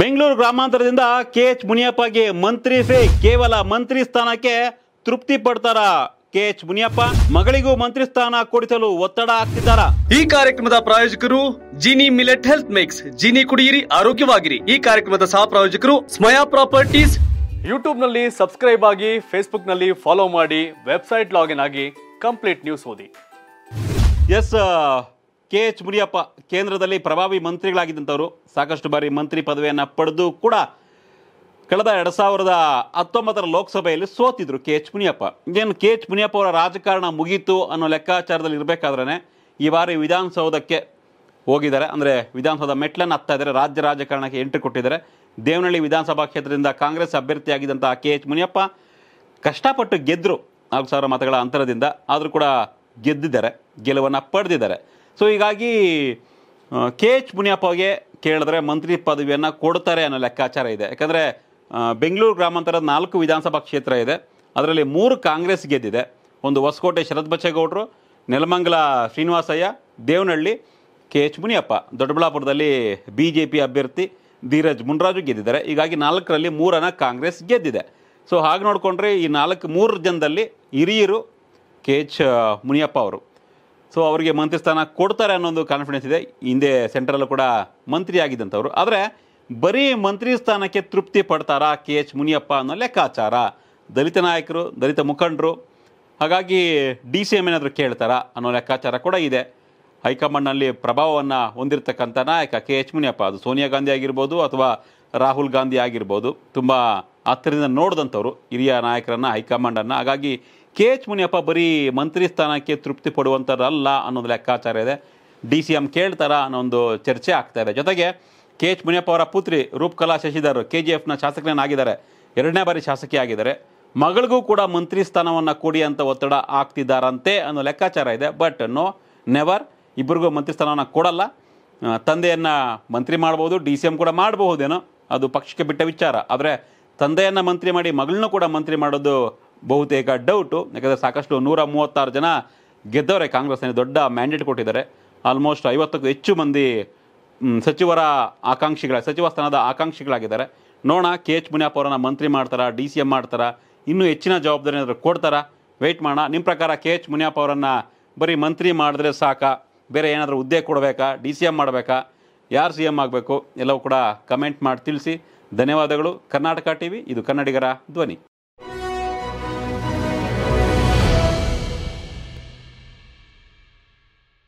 ಬೆಂಗಳೂರು ಗ್ರಾಮಾಂತರದಿಂದ K H ಮುನಿಯಪ್ಪಗೆ ಸೇ ಕೇವಲ ಮಂತ್ರಿ ಸ್ಥಾನಕ್ಕೆ ತೃಪ್ತಿ ಪಡ್ತಾರ ಕೆ ಎಚ್ ಮುನಿಯಪ್ಪ ಮಗಳಿಗೂ ಮಂತ್ರಿ ಸ್ಥಾನ ಕೊಡಿಸಲು ಒತ್ತಡ ಹಾಕ್ತಿದ್ದಾರ ಈ ಕಾರ್ಯಕ್ರಮದ ಪ್ರಾಯೋಜಕರು Jini millet health mix Jini ಕುಡಿಯಿರಿ ಆರೋಗ್ಯವಾಗಿರಿ ಈ ಕಾರ್ಯಕ್ರಮದ ಸಹ ಪ್ರಾಯೋಜಕರು ಸ್ಮಯಾ ಪ್ರಾಪರ್ಟೀಸ್ ಯೂಟ್ಯೂಬ್ ನಲ್ಲಿ ಸಬ್ಸ್ಕ್ರೈಬ್ ಆಗಿ ಫೇಸ್ಬುಕ್ ನಲ್ಲಿ ಫಾಲೋ ಮಾಡಿ ವೆಬ್ಸೈಟ್ ಲಾಗಿನ್ ಆಗಿ ಕಂಪ್ಲೀಟ್ ನ್ಯೂಸ್ ಓದಿ ಎಸ್ ಕೆ ಎಚ್ ಮುನಿಯಪ್ಪ ಕೇಂದ್ರದಲ್ಲಿ ಪ್ರಭಾವಿ ಮಂತ್ರಿಗಳಾಗಿದ್ದಂಥವರು ಸಾಕಷ್ಟು ಬಾರಿ ಮಂತ್ರಿ ಪದವಿಯನ್ನು ಪಡೆದು ಕೂಡ ಕಳೆದ ಎರಡು ಸಾವಿರದ ಹತ್ತೊಂಬತ್ತರ ಲೋಕಸಭೆಯಲ್ಲಿ ಸೋತಿದ್ರು ಕೆ ಎಚ್ ಮುನಿಯಪ್ಪ ಏನು ಕೆ ಎಚ್ ಮುನಿಯಪ್ಪ ಅವರ ರಾಜಕಾರಣ ಮುಗೀತು ಅನ್ನೋ ಲೆಕ್ಕಾಚಾರದಲ್ಲಿ ಇರಬೇಕಾದ್ರೆ ಈ ಬಾರಿ ವಿಧಾನಸೌಧಕ್ಕೆ ಹೋಗಿದ್ದಾರೆ ಅಂದರೆ ವಿಧಾನಸೌಧ ಮೆಟ್ಲನ್ನು ಹತ್ತಾ ಇದ್ದಾರೆ ರಾಜ್ಯ ರಾಜಕಾರಣಕ್ಕೆ ಎಂಟ್ರಿ ಕೊಟ್ಟಿದ್ದಾರೆ ದೇವನಹಳ್ಳಿ ವಿಧಾನಸಭಾ ಕ್ಷೇತ್ರದಿಂದ ಕಾಂಗ್ರೆಸ್ ಅಭ್ಯರ್ಥಿಯಾಗಿದ್ದಂಥ ಕೆ ಎಚ್ ಮುನಿಯಪ್ಪ ಕಷ್ಟಪಟ್ಟು ಗೆದ್ದರು ನಾಲ್ಕು ಸಾವಿರ ಮತಗಳ ಅಂತರದಿಂದ ಆದರೂ ಕೂಡ ಗೆದ್ದಿದ್ದಾರೆ ಗೆಲುವನ್ನು ಪಡೆದಿದ್ದಾರೆ ಸೊ ಹೀಗಾಗಿ ಕೆ ಎಚ್ ಮುನಿಯಪ್ಪಗೆ ಕೇಳಿದ್ರೆ ಮಂತ್ರಿ ಪದವಿಯನ್ನು ಕೊಡ್ತಾರೆ ಅನ್ನೋ ಲೆಕ್ಕಾಚಾರ ಇದೆ ಯಾಕಂದರೆ ಬೆಂಗಳೂರು ಗ್ರಾಮಾಂತರದ ನಾಲ್ಕು ವಿಧಾನಸಭಾ ಕ್ಷೇತ್ರ ಇದೆ ಅದರಲ್ಲಿ ಮೂರು ಕಾಂಗ್ರೆಸ್ ಗೆದ್ದಿದೆ ಒಂದು ಹೊಸಕೋಟೆ ಶರತ್ ಬಚ್ಚೇಗೌಡರು ನೆಲಮಂಗಲ ಶ್ರೀನಿವಾಸಯ್ಯ ದೇವನಹಳ್ಳಿ ಕೆ ಎಚ್ ಮುನಿಯಪ್ಪ ದೊಡ್ಡಬಳ್ಳಾಪುರದಲ್ಲಿ ಬಿ ಜೆ ಪಿ ಅಭ್ಯರ್ಥಿ ಧೀರಜ್ ಮುನ್ರಾಜು ಗೆದ್ದಿದ್ದಾರೆ ಹೀಗಾಗಿ ನಾಲ್ಕರಲ್ಲಿ ಮೂರನ್ನು ಕಾಂಗ್ರೆಸ್ ಗೆದ್ದಿದೆ ಸೊ ಹಾಗೆ ನೋಡಿಕೊಂಡ್ರೆ ಈ ನಾಲ್ಕು ಮೂರು ಜನದಲ್ಲಿ ಹಿರಿಯರು ಕೆ ಎಚ್ ಮುನಿಯಪ್ಪ ಅವರು ಸೊ ಅವರಿಗೆ ಮಂತ್ರಿ ಸ್ಥಾನ ಕೊಡ್ತಾರೆ ಅನ್ನೋ ಒಂದು ಕಾನ್ಫಿಡೆನ್ಸ್ ಇದೆ ಹಿಂದೆ ಸೆಂಟ್ರಲ್ಲೂ ಕೂಡ ಮಂತ್ರಿ ಆಗಿದ್ದಂಥವ್ರು ಆದರೆ ಬರೀ ಮಂತ್ರಿ ಸ್ಥಾನಕ್ಕೆ ತೃಪ್ತಿ ಪಡ್ತಾರಾ ಕೆ ಎಚ್ ಮುನಿಯಪ್ಪ ಅನ್ನೋ ಲೆಕ್ಕಾಚಾರ ದಲಿತ ನಾಯಕರು ದಲಿತ ಮುಖಂಡರು ಹಾಗಾಗಿ ಡಿ ಸಿ ಎಮ್ ಏನಾದರೂ ಕೇಳ್ತಾರಾ ಅನ್ನೋ ಲೆಕ್ಕಾಚಾರ ಕೂಡ ಇದೆ ಹೈಕಮಾಂಡ್ನಲ್ಲಿ ಪ್ರಭಾವವನ್ನು ಹೊಂದಿರತಕ್ಕಂಥ ನಾಯಕ ಕೆ ಎಚ್ ಮುನಿಯಪ್ಪ ಅದು ಸೋನಿಯಾ ಗಾಂಧಿ ಆಗಿರ್ಬೋದು ಅಥವಾ ರಾಹುಲ್ ಗಾಂಧಿ ಆಗಿರ್ಬೋದು ತುಂಬ ಹತ್ತಿರದಿಂದ ನೋಡಿದಂಥವ್ರು ಹಿರಿಯ ನಾಯಕರನ್ನು ಹೈಕಮಾಂಡನ್ನು ಹಾಗಾಗಿ ಕೆ ಎಚ್ ಮುನಿಯಪ್ಪ ಬರೀ ಮಂತ್ರಿ ಸ್ಥಾನಕ್ಕೆ ತೃಪ್ತಿ ಪಡುವಂಥದ್ದಲ್ಲ ಅನ್ನೋದು ಲೆಕ್ಕಾಚಾರ ಇದೆ ಡಿ ಸಿ ಎಂ ಕೇಳ್ತಾರ ಅನ್ನೋ ಒಂದು ಚರ್ಚೆ ಆಗ್ತಾ ಇದೆ ಜೊತೆಗೆ ಕೆ ಎಚ್ ಮುನಿಯಪ್ಪ ಅವರ ಪುತ್ರಿ ರೂಪಕಲಾ ಶಶಿಧರ್ ಕೆ ಜಿ ಎಫ್ನ ಶಾಸಕರೇನಾಗಿದ್ದಾರೆ ಎರಡನೇ ಬಾರಿ ಶಾಸಕಿ ಆಗಿದ್ದಾರೆ ಮಗಳಿಗೂ ಕೂಡ ಮಂತ್ರಿ ಸ್ಥಾನವನ್ನು ಕೊಡಿ ಅಂತ ಒತ್ತಡ ಆಗ್ತಿದ್ದಾರಂತೆ ಅನ್ನೋ ಲೆಕ್ಕಾಚಾರ ಇದೆ ಬಟ್ ನೋ ನೆವರ್ ಇಬ್ಬರಿಗೂ ಮಂತ್ರಿ ಸ್ಥಾನವನ್ನು ಕೊಡಲ್ಲ ತಂದೆಯನ್ನು ಮಂತ್ರಿ ಮಾಡ್ಬೋದು ಡಿ ಸಿ ಎಮ್ ಕೂಡ ಮಾಡಬಹುದೇನೋ ಅದು ಪಕ್ಷಕ್ಕೆ ಬಿಟ್ಟ ವಿಚಾರ ಆದರೆ ತಂದೆಯನ್ನು ಮಂತ್ರಿ ಮಾಡಿ ಮಗಳನ್ನೂ ಕೂಡ ಮಂತ್ರಿ ಮಾಡೋದು ಬಹುತೇಕ ಡೌಟು ಯಾಕಂದರೆ ಸಾಕಷ್ಟು ನೂರ ಮೂವತ್ತಾರು ಜನ ಗೆದ್ದವರೆ ಕಾಂಗ್ರೆಸ್ನಲ್ಲಿ ದೊಡ್ಡ ಮ್ಯಾಂಡೇಟ್ ಕೊಟ್ಟಿದ್ದಾರೆ ಆಲ್ಮೋಸ್ಟ್ ಐವತ್ತಕ್ಕೂ ಹೆಚ್ಚು ಮಂದಿ ಸಚಿವರ ಆಕಾಂಕ್ಷಿಗಳ ಸಚಿವ ಸ್ಥಾನದ ಆಕಾಂಕ್ಷಿಗಳಾಗಿದ್ದಾರೆ ನೋಡೋಣ ಕೆ ಎಚ್ ಮುನಿಯಪ್ಪ ಅವರನ್ನು ಮಂತ್ರಿ ಮಾಡ್ತಾರಾ ಡಿ ಸಿ ಎಮ್ ಮಾಡ್ತಾರಾ ಇನ್ನೂ ಹೆಚ್ಚಿನ ಜವಾಬ್ದಾರಿ ಏನಾದರೂ ಕೊಡ್ತಾರಾ ವೆಯ್ಟ್ ಮಾಡೋಣ ನಿಮ್ಮ ಪ್ರಕಾರ ಕೆ ಎಚ್ ಮುನಿಯಪ್ಪ ಅವರನ್ನು ಬರೀ ಮಂತ್ರಿ ಮಾಡಿದ್ರೆ ಸಾಕಾ ಬೇರೆ ಏನಾದರೂ ಹುದ್ದೆ ಕೊಡಬೇಕಾ ಡಿ ಸಿ ಎಮ್ ಮಾಡಬೇಕಾ ಯಾರು ಸಿ ಎಮ್ ಆಗಬೇಕು ಎಲ್ಲವೂ ಕೂಡ ಕಮೆಂಟ್ ಮಾಡಿ ತಿಳಿಸಿ ಧನ್ಯವಾದಗಳು ಕರ್ನಾಟಕ ಟಿ ವಿ ಇದು ಕನ್ನಡಿಗರ ಧ್ವನಿ